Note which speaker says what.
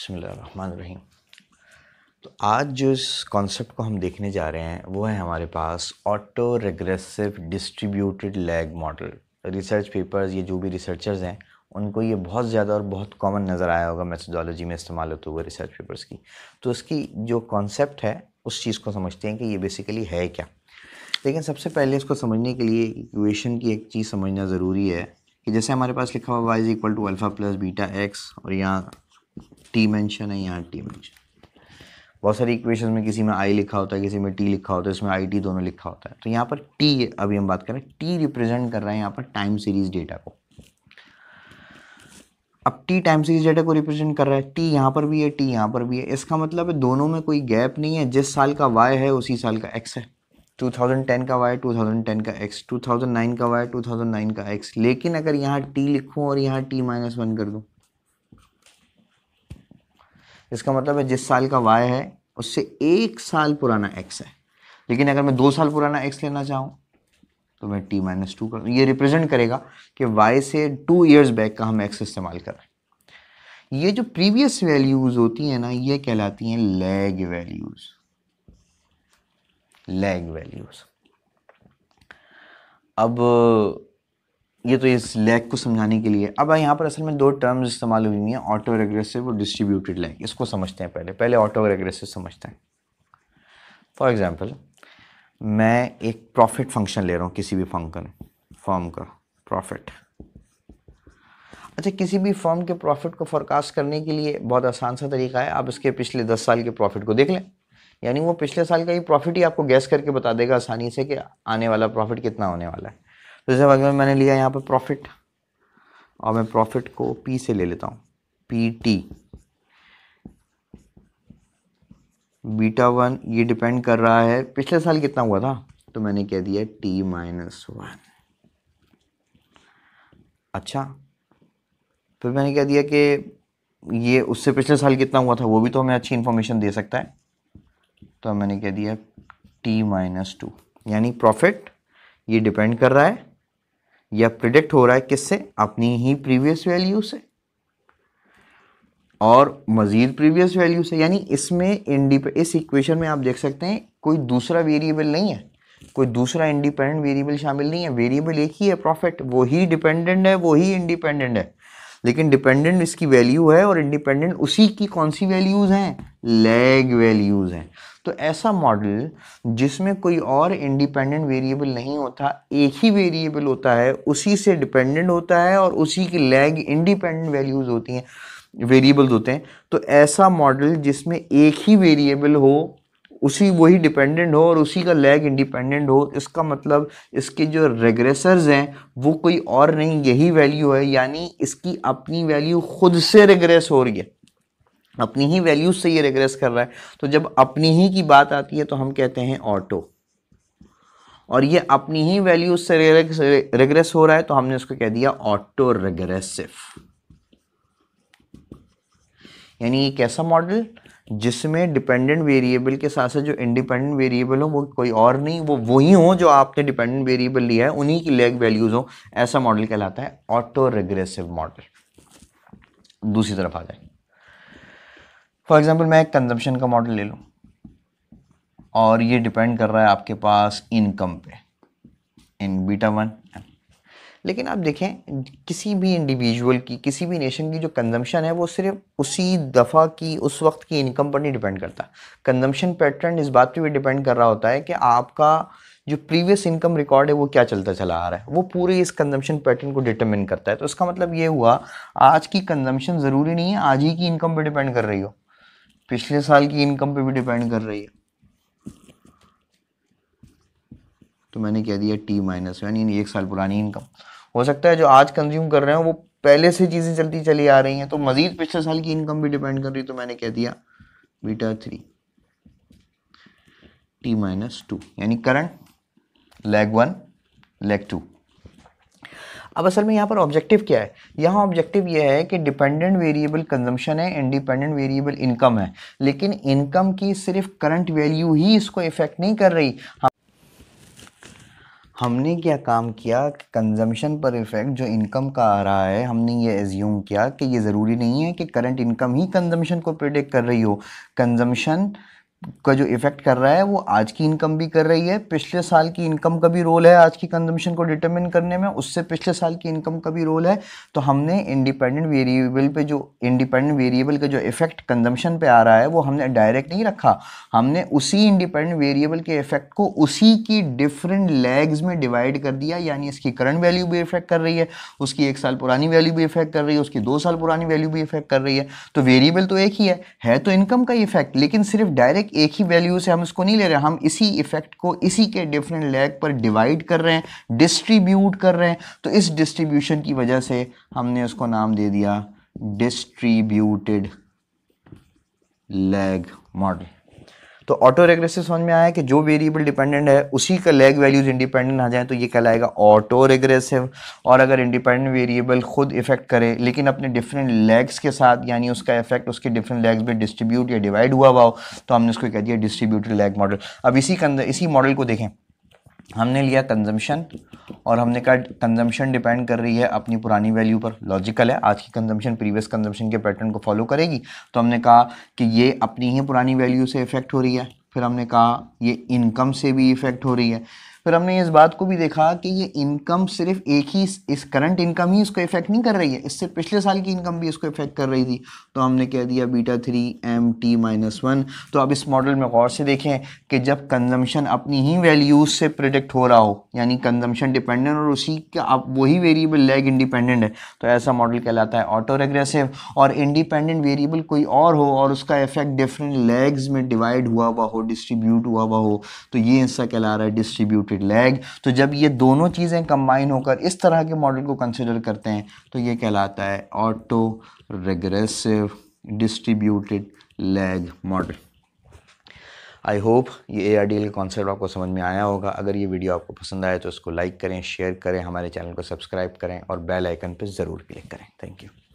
Speaker 1: बसमीम तो आज जो इस कॉन्सेप्ट को हम देखने जा रहे हैं वो है हमारे पास auto regressive distributed lag model research papers ये जो भी रिसर्चर्स हैं उनको ये बहुत ज़्यादा और बहुत कॉमन नज़र आया होगा मेथडोलॉजी में इस्तेमाल होते हुए रिसर्च पेपर्स की तो उसकी जो कॉन्सेप्ट है उस चीज़ को समझते हैं कि ये बेसिकली है क्या लेकिन सबसे पहले इसको समझने के लिए इक्वेशन की एक चीज़ समझना ज़रूरी है कि जैसे हमारे पास लिखा हुआ Y is equal to alpha plus beta X और यहाँ टी मेंशन है यहाँ टी मेंशन बहुत सारी इक्वेशन में किसी में आई लिखा होता है किसी में टी लिखा होता है इसमें आई टी दोनों लिखा होता है तो यहाँ पर टी अभी हम बात कर रहे हैं टी रिप्रेजेंट कर रहा है यहाँ पर टाइम सीरीज डेटा को अब टी टाइम सीरीज डेटा को रिप्रेजेंट कर रहा है टी यहाँ पर भी है टी यहाँ पर भी है इसका मतलब है दोनों में कोई गैप नहीं है जिस साल का वाई है उसी साल का एक्स है 2010 का वाई 2010 का एक्स 2009 का वाई 2009 का एक्स लेकिन अगर यहाँ टी लिखूँ और यहाँ टी माइनस वन कर दूँ इसका मतलब है जिस साल का वाई है उससे एक साल पुराना एक्स है लेकिन अगर मैं दो साल पुराना एक्स लेना चाहूँ तो मैं टी माइनस टू कर ये रिप्रेजेंट करेगा कि वाई से टू ईयर्स बैक का हम एक्स इस्तेमाल कर रहे हैं ये जो प्रीवियस वैल्यूज होती हैं ना ये कहलाती हैं लैग वैल्यूज लैग वैल्यूज अब ये तो इस लैग को समझाने के लिए अब यहाँ पर असल में दो टर्म्स इस्तेमाल हुई हुई हैं ऑटो रेग्रेसिव और डिस्ट्रीब्यूटेड लैग इसको समझते हैं पहले पहले ऑटो रेग्रेसिव समझते हैं फॉर एग्ज़ाम्पल मैं एक प्रॉफिट फंक्शन ले रहा हूँ किसी भी फंक्शन फॉर्म का प्रॉफिट अच्छा किसी भी फॉर्म के प्रॉफिट को फॉरकास्ट करने के लिए बहुत आसान सा तरीका है आप इसके पिछले दस साल के प्रॉफिट को देख लें यानी वो पिछले साल का ही प्रॉफिट ही आपको गैस करके बता देगा आसानी से कि आने वाला प्रॉफिट कितना होने वाला है दूसरे भाग में मैंने लिया यहाँ पर प्रॉफिट और मैं प्रॉफिट को पी से ले लेता हूँ पी टी बीटा वन ये डिपेंड कर रहा है पिछले साल कितना हुआ था तो मैंने कह दिया टी माइनस वन अच्छा फिर मैंने कह दिया कि ये उससे पिछले साल कितना हुआ था वो भी तो हमें अच्छी इन्फॉर्मेशन दे सकता है तो मैंने कह दिया टी माइनस टू यानी प्रॉफिट ये डिपेंड कर रहा है या प्रिडिक्ट हो रहा है किससे अपनी ही प्रीवियस वैल्यू से और मज़ीद प्रीवियस वैल्यू से यानी इसमें इंडिप इस इक्वेशन में आप देख सकते हैं कोई दूसरा वेरिएबल नहीं है कोई दूसरा इंडिपेंडेंट वेरिएबल शामिल नहीं है वेरिएबल एक ही है प्रॉफिट वो ही डिपेंडेंट है वो ही इंडिपेंडेंट है लेकिन डिपेंडेंट इसकी वैल्यू है और इंडिपेंडेंट उसी की कौन सी वैल्यूज़ हैं लैग वैल्यूज़ हैं तो ऐसा मॉडल जिसमें कोई और इंडिपेंडेंट वेरिएबल नहीं होता एक ही वेरिएबल होता है उसी से डिपेंडेंट होता है और उसी की लैग इंडिपेंडेंट वैल्यूज़ होती हैं वेरिएबल्स होते हैं तो ऐसा मॉडल जिसमें एक ही वेरिएबल हो उसी वही डिपेंडेंट हो और उसी का लैग इंडिपेंडेंट हो इसका मतलब इसके जो रेग्रेसर्स हैं वो कोई और नहीं यही वैल्यू है यानी इसकी अपनी वैल्यू खुद से रेग्रेस हो रही है अपनी ही वैल्यूज से ये रेग्रेस कर रहा है तो जब अपनी ही की बात आती है तो हम कहते हैं ऑटो और ये अपनी ही वैल्यूज से रेग्रेस हो रहा है तो हमने उसको कह दिया ऑटो रेग्रेसिव यानी ये कैसा मॉडल जिसमें डिपेंडेंट वेरिएबल के साथ साथ जो इंडिपेंडेंट वेरिएबल हो वो कोई और नहीं वो वही हो जो आपने डिपेंडेंट वेरिएबल लिया है उन्हीं की लेग वैल्यूज़ हो ऐसा मॉडल कहलाता है ऑटो रेग्रेसिव मॉडल दूसरी तरफ आ जाए फॉर एग्जाम्पल मैं एक कंजम्पशन का मॉडल ले लूँ और ये डिपेंड कर रहा है आपके पास इनकम पे इन बीटा वन एंड लेकिन आप देखें किसी भी इंडिविजुअल की किसी भी नेशन की जो कंजम्पशन है वो सिर्फ उसी दफ़ा की उस वक्त की इनकम पर नहीं डिपेंड करता कंजम्पशन पैटर्न इस बात पे भी डिपेंड कर रहा होता है कि आपका जो प्रीवियस इनकम रिकॉर्ड है वो क्या चलता चला आ रहा है वो पूरे इस कंजम्पशन पैटर्न को डिटर्मिन करता है तो इसका मतलब ये हुआ आज की कंजम्पशन ज़रूरी नहीं है आज ही की इनकम पर डिपेंड कर रही हो पिछले साल की इनकम पर भी डिपेंड कर रही है तो मैंने कह दिया टी माइनस यानी एक साल पुरानी इनकम हो सकता है जो आज कंज्यूम कर रहे हैं वो पहले से चीज़ें चलती चली आ रही हैं तो मज़ीद पिछले साल की इनकम भी डिपेंड कर रही तो मैंने कह दिया beta three T minus two यानी current lag one lag two अब असल में यहाँ पर ऑब्जेक्टिव क्या है यहाँ ऑब्जेक्टिव यह है कि डिपेंडेंट वेरिएबल कंजम्पशन है इंडिपेंडेंट वेरिएबल इनकम है लेकिन इनकम की सिर्फ करंट वैल्यू ही इसको इफेक्ट नहीं कर रही हमने क्या काम किया कि कंजम्पशन पर इफ़ेक्ट जो इनकम का आ रहा है हमने ये एज्यूम किया कि ये ज़रूरी नहीं है कि करंट इनकम ही कंजम्पशन को प्रिडिक्ट कर रही हो कंजम्पशन का जो इफेक्ट कर रहा है वो आज की इनकम भी कर रही है पिछले साल की इनकम का भी रोल है आज की कंजम्पशन को डिटरमिन करने में उससे पिछले साल की इनकम का भी रोल है तो हमने इंडिपेंडेंट वेरिएबल पे जो इंडिपेंडेंट वेरिएबल का जो इफेक्ट कंजम्पशन पे आ रहा है वो हमने डायरेक्ट नहीं रखा हमने उसी इंडिपेंडेंट वेरिएबल के इफेक्ट को उसी की डिफरेंट लेग्स में डिवाइड कर दिया यानी इसकी करंट वैल्यू भी इफेक्ट कर रही है उसकी एक साल पुरानी वैल्यू भी इफेक्ट कर रही है उसकी दो साल पुरानी वैल्यू भी इफेक्ट कर रही है तो वेरिएबल तो एक ही है है तो इनकम का इफेक्ट लेकिन सिर्फ डायरेक्ट एक एक ही वैल्यू से हम इसको नहीं ले रहे हम इसी इफेक्ट को इसी के डिफरेंट लेग पर डिवाइड कर रहे हैं डिस्ट्रीब्यूट कर रहे हैं तो इस डिस्ट्रीब्यूशन की वजह से हमने उसको नाम दे दिया डिस्ट्रीब्यूटेड लेग मॉडल तो ऑटो रेग्रेसिव समझ में आया कि जो वेरिएबल डिपेंडेंट है उसी का लैग वैल्यूज इंडिपेंडेंट आ जाए तो ये कहलाएगा ऑटो रेग्रेसिव और अगर इंडिपेंडेंट वेरिएबल खुद इफेक्ट करे लेकिन अपने डिफरेंट लेग्स के साथ यानी उसका इफेक्ट उसके डिफरेंट लेग्स में डिस्ट्रीब्यूट या डिवाइड हुआ हुआ हो तो हमने उसको कह दिया डिस्ट्रीब्यूटेड लैग मॉडल अब इसी के अंदर इसी मॉडल को देखें हमने लिया कंजम्पशन और हमने कहा कंजम्पशन डिपेंड कर रही है अपनी पुरानी वैल्यू पर लॉजिकल है आज की कंजम्पशन प्रीवियस कंजम्पशन के पैटर्न को फॉलो करेगी तो हमने कहा कि ये अपनी ही पुरानी वैल्यू से इफेक्ट हो रही है फिर हमने कहा ये इनकम से भी इफेक्ट हो रही है फिर हमने इस बात को भी देखा कि ये इनकम सिर्फ एक ही इस करंट इनकम ही इसको इफेक्ट नहीं कर रही है इससे पिछले साल की इनकम भी इसको इफेक्ट कर रही थी तो हमने कह दिया beta three M T minus one तो अब इस मॉडल में गौर से देखें कि जब कंजम्पशन अपनी ही वैल्यूज से प्रिडिक्ट हो रहा हो यानी कंजम्पशन डिपेंडेंट और उसी का आप वही वेरिएबल लेग इंडिपेंडेंट है तो ऐसा मॉडल कहलाता है ऑटो रेग्रेसिव और इंडिपेंडेंट वेरिएबल कोई और हो और उसका इफेक्ट डिफरेंट लेग्स में डिवाइड हुआ हुआ हो डिस्ट्रीब्यूट हुआ हुआ हो तो ये ऐसा कहला रहा है डिस्ट्रीब्यूटेड लेग तो जब ये दोनों चीज़ें कंबाइन होकर इस तरह के मॉडल को कंसिडर करते हैं तो ये कहलाता है auto regressive distributed lag model I hope ये ए आर डी एल का कॉन्सेप्ट आपको समझ में आया होगा अगर ये वीडियो आपको पसंद आए तो इसको लाइक करें शेयर करें हमारे चैनल को सब्सक्राइब करें और बेल आइकन पर ज़रूर क्लिक करें थैंक यू